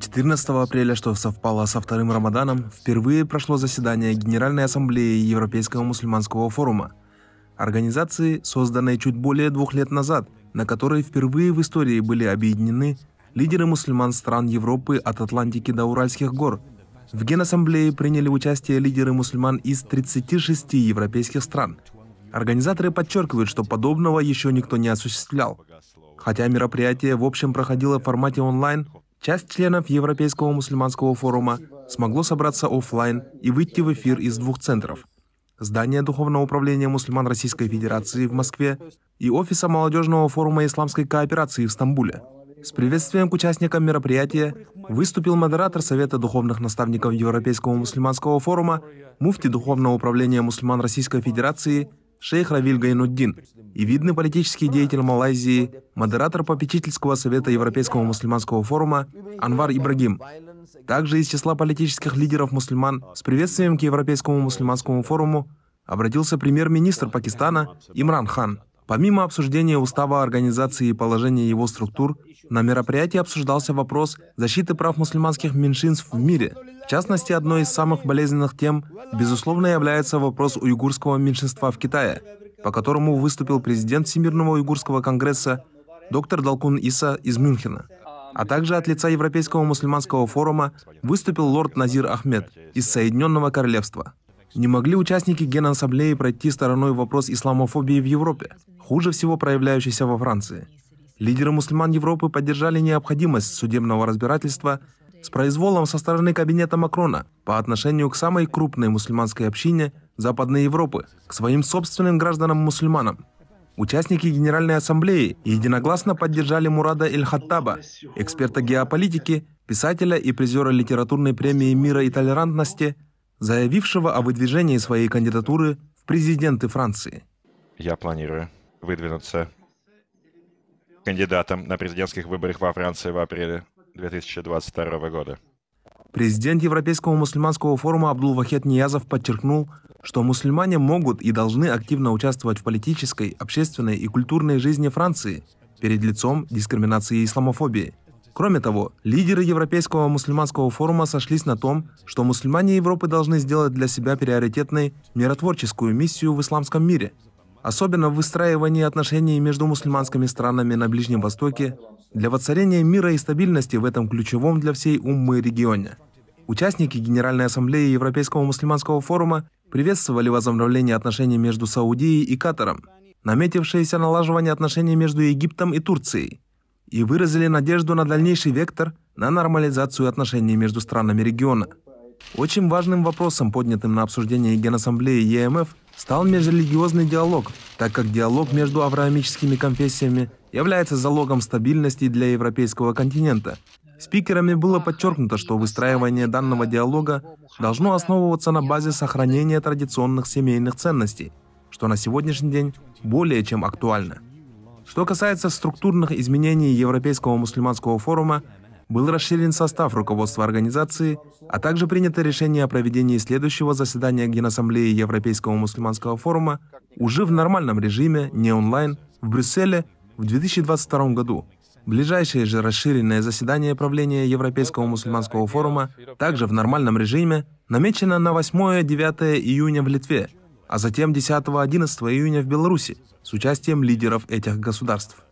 14 апреля, что совпало со вторым Рамаданом, впервые прошло заседание Генеральной Ассамблеи Европейского мусульманского форума, организации, созданной чуть более двух лет назад, на которой впервые в истории были объединены лидеры мусульман стран Европы от Атлантики до Уральских гор. В Генассамблее приняли участие лидеры мусульман из 36 европейских стран. Организаторы подчеркивают, что подобного еще никто не осуществлял. Хотя мероприятие в общем проходило в формате онлайн, часть членов Европейского мусульманского форума смогло собраться офлайн и выйти в эфир из двух центров – здания Духовного управления мусульман Российской Федерации в Москве и офиса Молодежного форума исламской кооперации в Стамбуле. С приветствием к участникам мероприятия выступил модератор Совета духовных наставников Европейского мусульманского форума, муфти Духовного управления мусульман Российской Федерации шейх Равиль Гайнуддин и видный политический деятель Малайзии, модератор попечительского совета Европейского мусульманского форума Анвар Ибрагим. Также из числа политических лидеров мусульман с приветствием к Европейскому мусульманскому форуму обратился премьер-министр Пакистана Имран Хан. Помимо обсуждения устава организации и положения его структур, на мероприятии обсуждался вопрос защиты прав мусульманских меньшинств в мире. В частности, одной из самых болезненных тем, безусловно, является вопрос уйгурского меньшинства в Китае, по которому выступил президент Всемирного уйгурского конгресса доктор Далкун Иса из Мюнхена. А также от лица Европейского мусульманского форума выступил лорд Назир Ахмед из Соединенного Королевства. Не могли участники Генассамблеи пройти стороной вопрос исламофобии в Европе, хуже всего проявляющейся во Франции. Лидеры мусульман Европы поддержали необходимость судебного разбирательства с произволом со стороны кабинета Макрона по отношению к самой крупной мусульманской общине Западной Европы, к своим собственным гражданам-мусульманам. Участники Генеральной Ассамблеи единогласно поддержали Мурада Эль-Хаттаба, эксперта геополитики, писателя и призера литературной премии мира и толерантности заявившего о выдвижении своей кандидатуры в президенты Франции. Я планирую выдвинуться кандидатом на президентских выборах во Франции в апреле 2022 года. Президент Европейского мусульманского форума Абдул-Вахет Ниязов подчеркнул, что мусульмане могут и должны активно участвовать в политической, общественной и культурной жизни Франции перед лицом дискриминации и исламофобии – Кроме того, лидеры Европейского мусульманского форума сошлись на том, что мусульмане Европы должны сделать для себя приоритетной миротворческую миссию в исламском мире, особенно в выстраивании отношений между мусульманскими странами на Ближнем Востоке для воцарения мира и стабильности в этом ключевом для всей уммы регионе. Участники Генеральной Ассамблеи Европейского мусульманского форума приветствовали возобновление отношений между Саудией и Катаром, наметившееся налаживание отношений между Египтом и Турцией – и выразили надежду на дальнейший вектор на нормализацию отношений между странами региона. Очень важным вопросом, поднятым на обсуждение Генассамблеи ЕМФ, эм стал межрелигиозный диалог, так как диалог между авраамическими конфессиями является залогом стабильности для европейского континента. Спикерами было подчеркнуто, что выстраивание данного диалога должно основываться на базе сохранения традиционных семейных ценностей, что на сегодняшний день более чем актуально. Что касается структурных изменений Европейского мусульманского форума, был расширен состав руководства организации, а также принято решение о проведении следующего заседания Генассамблеи Европейского мусульманского форума уже в нормальном режиме, не онлайн, в Брюсселе в 2022 году. Ближайшее же расширенное заседание правления Европейского мусульманского форума также в нормальном режиме намечено на 8-9 июня в Литве – а затем 10-11 июня в Беларуси с участием лидеров этих государств.